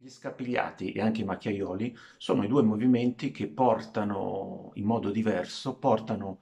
Gli scapigliati e anche i macchiaioli sono i due movimenti che portano in modo diverso, portano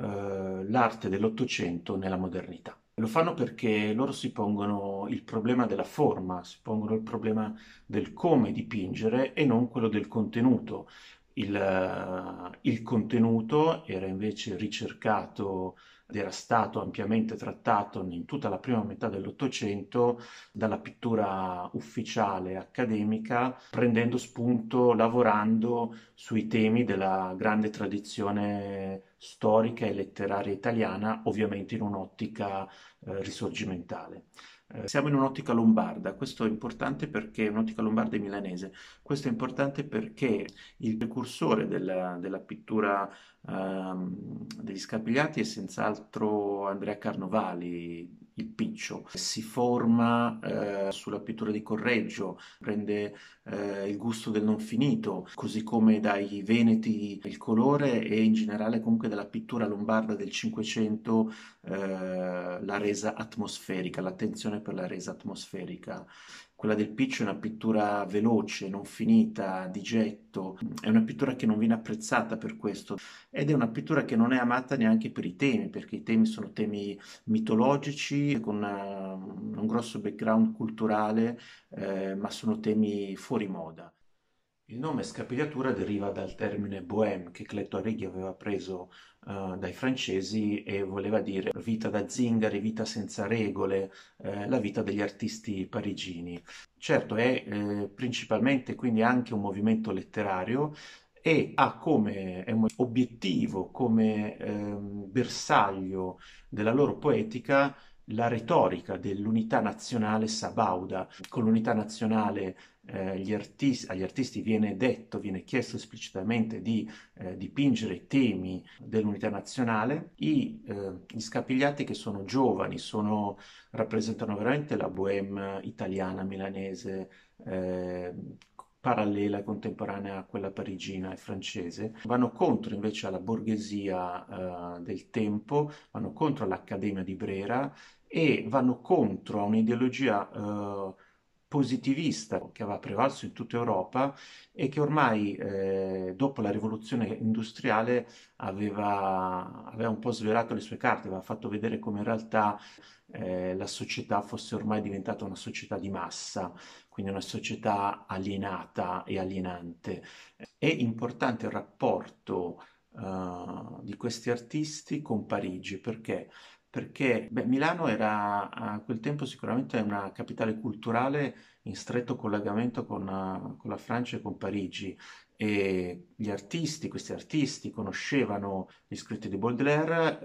eh, l'arte dell'Ottocento nella modernità. Lo fanno perché loro si pongono il problema della forma, si pongono il problema del come dipingere e non quello del contenuto. Il, eh, il contenuto era invece ricercato ed era stato ampiamente trattato in tutta la prima metà dell'Ottocento dalla pittura ufficiale accademica, prendendo spunto, lavorando sui temi della grande tradizione storica e letteraria italiana, ovviamente in un'ottica eh, risorgimentale. Eh, siamo in un'ottica lombarda, questo è importante perché è un'ottica lombarda e milanese, questo è importante perché il precursore della, della pittura ehm, degli scapigliati è senz'altro Andrea Carnovali, il Piccio, si forma eh, sulla pittura di Correggio, prende eh, il gusto del non finito, così come dai Veneti il colore e in generale comunque dalla pittura lombarda del Cinquecento eh, la resa atmosferica, l'attenzione per la resa atmosferica. Quella del Piccio è una pittura veloce, non finita, di getto, è una pittura che non viene apprezzata per questo ed è una pittura che non è amata neanche per i temi, perché i temi sono temi mitologici, con una, eh, un grosso background culturale, eh, ma sono temi fuori moda. Il nome scapigliatura deriva dal termine bohème che Cletto Arrighi aveva preso uh, dai francesi e voleva dire vita da zingari, vita senza regole, eh, la vita degli artisti parigini. Certo è eh, principalmente quindi anche un movimento letterario e ha come obiettivo, come eh, bersaglio della loro poetica la retorica dell'unità nazionale sabauda, con l'unità nazionale eh, artisti, agli artisti viene detto, viene chiesto esplicitamente di eh, dipingere i temi dell'unità nazionale, I, eh, gli scapigliati che sono giovani, sono, rappresentano veramente la bohème italiana, milanese, eh, parallela e contemporanea a quella parigina e francese, vanno contro invece alla borghesia eh, del tempo, vanno contro l'Accademia di Brera e vanno contro a un'ideologia eh, positivista che aveva prevalso in tutta Europa e che ormai eh, dopo la rivoluzione industriale aveva, aveva, un po' svelato le sue carte, aveva fatto vedere come in realtà eh, la società fosse ormai diventata una società di massa, quindi una società alienata e alienante. È importante il rapporto eh, di questi artisti con Parigi perché perché beh, Milano era a quel tempo sicuramente una capitale culturale in stretto collegamento con, con la Francia e con Parigi e gli artisti, questi artisti conoscevano gli scritti di Baudelaire,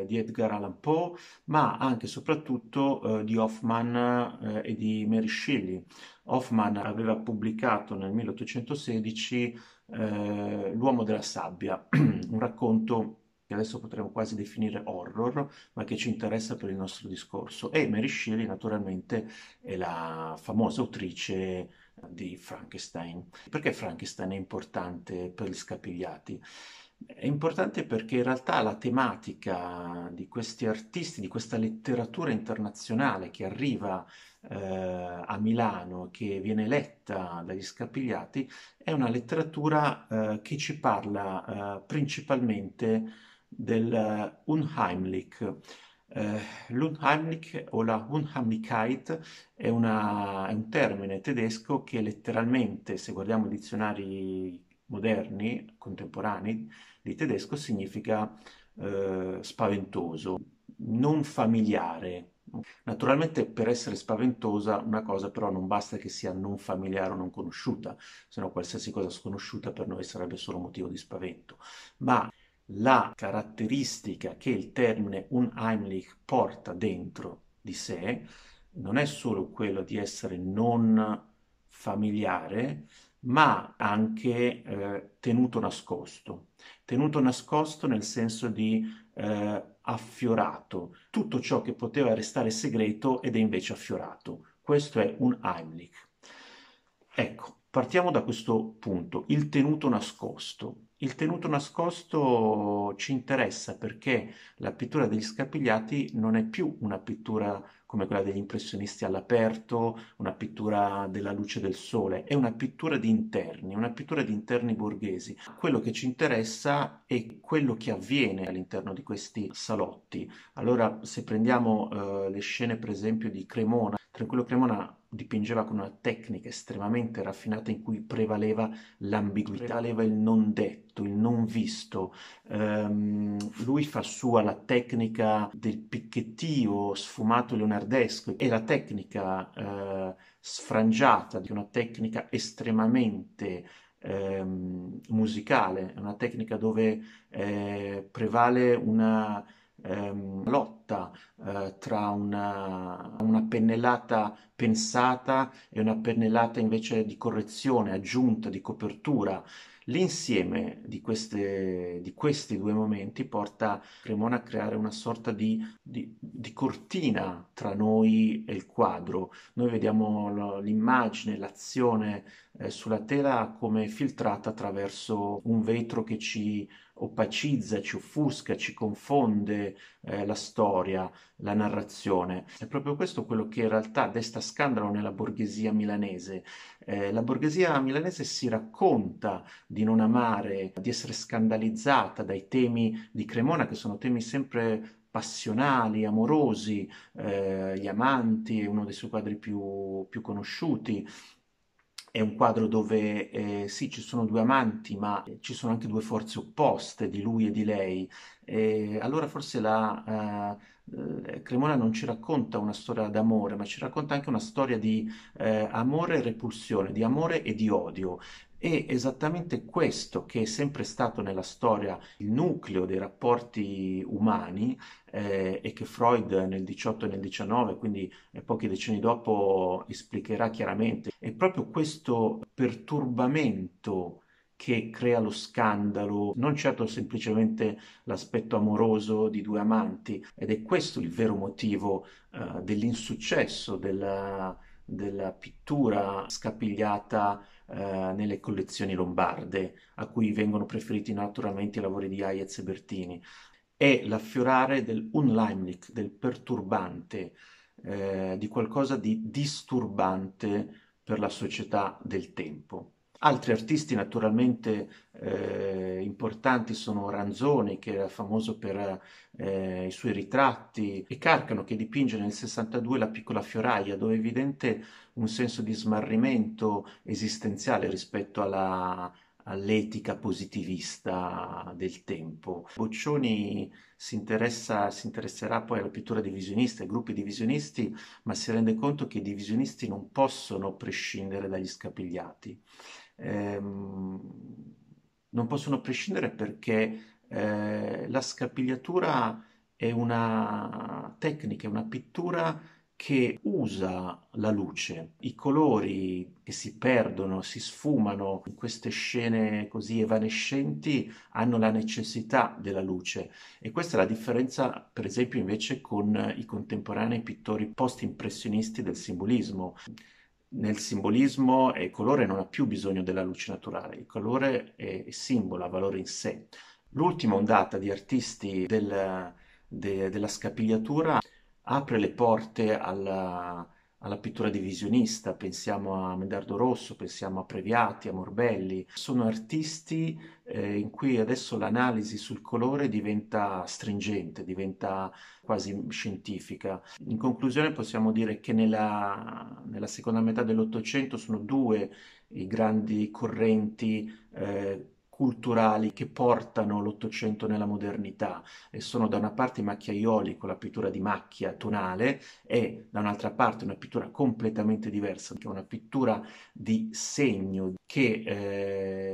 eh, di Edgar Allan Poe, ma anche e soprattutto eh, di Hoffman eh, e di Mary Shelley. Hoffman aveva pubblicato nel 1816 eh, L'uomo della sabbia, un racconto che adesso potremmo quasi definire horror, ma che ci interessa per il nostro discorso. E Mary Shelley, naturalmente, è la famosa autrice di Frankenstein. Perché Frankenstein è importante per gli scapigliati? È importante perché in realtà la tematica di questi artisti, di questa letteratura internazionale che arriva eh, a Milano, che viene letta dagli scapigliati, è una letteratura eh, che ci parla eh, principalmente del eh, Unheimlich. Eh, L'Unheimlich o la Unheimlichkeit è, una, è un termine tedesco che letteralmente, se guardiamo i dizionari moderni, contemporanei di tedesco, significa eh, spaventoso, non familiare. Naturalmente per essere spaventosa una cosa però non basta che sia non familiare o non conosciuta, se no qualsiasi cosa sconosciuta per noi sarebbe solo motivo di spavento. Ma la caratteristica che il termine Unheimlich porta dentro di sé non è solo quello di essere non familiare, ma anche eh, tenuto nascosto. Tenuto nascosto nel senso di eh, affiorato. Tutto ciò che poteva restare segreto ed è invece affiorato. Questo è un Heimlich. Ecco, partiamo da questo punto, il tenuto nascosto. Il tenuto nascosto ci interessa perché la pittura degli scapigliati non è più una pittura come quella degli impressionisti all'aperto, una pittura della luce del sole, è una pittura di interni, una pittura di interni borghesi. Quello che ci interessa è quello che avviene all'interno di questi salotti. Allora, se prendiamo eh, le scene per esempio di Cremona, Tranquillo Cremona dipingeva con una tecnica estremamente raffinata in cui prevaleva l'ambiguità, prevaleva il non detto, il non visto. Um, lui fa sua la tecnica del picchettio sfumato leonardesco e la tecnica uh, sfrangiata di una tecnica estremamente um, musicale, una tecnica dove eh, prevale una um, lotta lotta eh, tra una, una, pennellata pensata e una pennellata invece di correzione, aggiunta, di copertura. L'insieme di, queste, di questi due momenti porta Cremona a creare una sorta di, di, di cortina tra noi e il quadro. Noi vediamo l'immagine, l'azione eh, sulla tela come filtrata attraverso un vetro che ci opacizza, ci offusca, ci confonde eh, la storia storia, la narrazione. È proprio questo quello che in realtà desta scandalo nella borghesia milanese. Eh, la borghesia milanese si racconta di non amare, di essere scandalizzata dai temi di Cremona, che sono temi sempre passionali, amorosi, eh, gli amanti uno dei suoi quadri più, più conosciuti, è un quadro dove eh, sì, ci sono due amanti, ma ci sono anche due forze opposte di lui e di lei. E allora forse la eh, eh Cremona non ci racconta una storia d'amore, ma ci racconta anche una storia di eh, amore e repulsione, di amore e di odio. È esattamente questo che è sempre stato nella storia il nucleo dei rapporti umani eh, e che Freud nel 18 e nel 19, quindi eh, pochi decenni dopo, esplicherà chiaramente. È proprio questo perturbamento che crea lo scandalo, non certo semplicemente l'aspetto amoroso di due amanti, ed è questo il vero motivo eh, dell'insuccesso, della, della pittura scapigliata eh, nelle collezioni lombarde, a cui vengono preferiti naturalmente i lavori di Hayez e Bertini, è l'affiorare del unheimlich, del perturbante, eh, di qualcosa di disturbante per la società del tempo. Altri artisti naturalmente eh, importanti sono Ranzoni, che era famoso per eh, i suoi ritratti, e Carcano, che dipinge nel 62 La piccola fioraia, dove è evidente un senso di smarrimento esistenziale rispetto alla, all'etica positivista del tempo. Boccioni si, interessa, si, interesserà poi alla pittura divisionista, ai gruppi divisionisti, ma si rende conto che i divisionisti non possono prescindere dagli scapigliati ehm, non possono prescindere perché eh, la scapigliatura è una tecnica, è una pittura che usa la luce, i colori che si perdono, si sfumano in queste scene così evanescenti hanno la necessità della luce e questa è la differenza per esempio invece con i contemporanei pittori post-impressionisti del simbolismo nel simbolismo il colore non ha più bisogno della luce naturale, il colore è, simbolo, ha valore in sé. L'ultima ondata di artisti del, de, della scapigliatura apre le porte alla, alla pittura divisionista, pensiamo a Medardo Rosso, pensiamo a Previati, a Morbelli. Sono artisti eh, in cui adesso l'analisi sul colore diventa stringente, diventa quasi scientifica. In conclusione possiamo dire che nella, nella seconda metà dell'Ottocento sono due i grandi correnti eh, culturali che portano l'Ottocento nella modernità e sono da una parte i macchiaioli con la pittura di macchia tonale e da un'altra parte una pittura completamente diversa, che è una pittura di segno che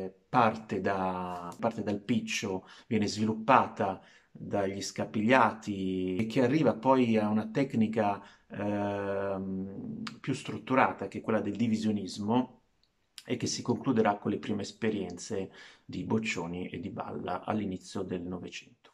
eh, parte, da, parte dal piccio, viene sviluppata dagli scapigliati e che arriva poi a una tecnica eh, più strutturata che è quella del divisionismo e che si concluderà con le prime esperienze di Boccioni e di Balla all'inizio del Novecento.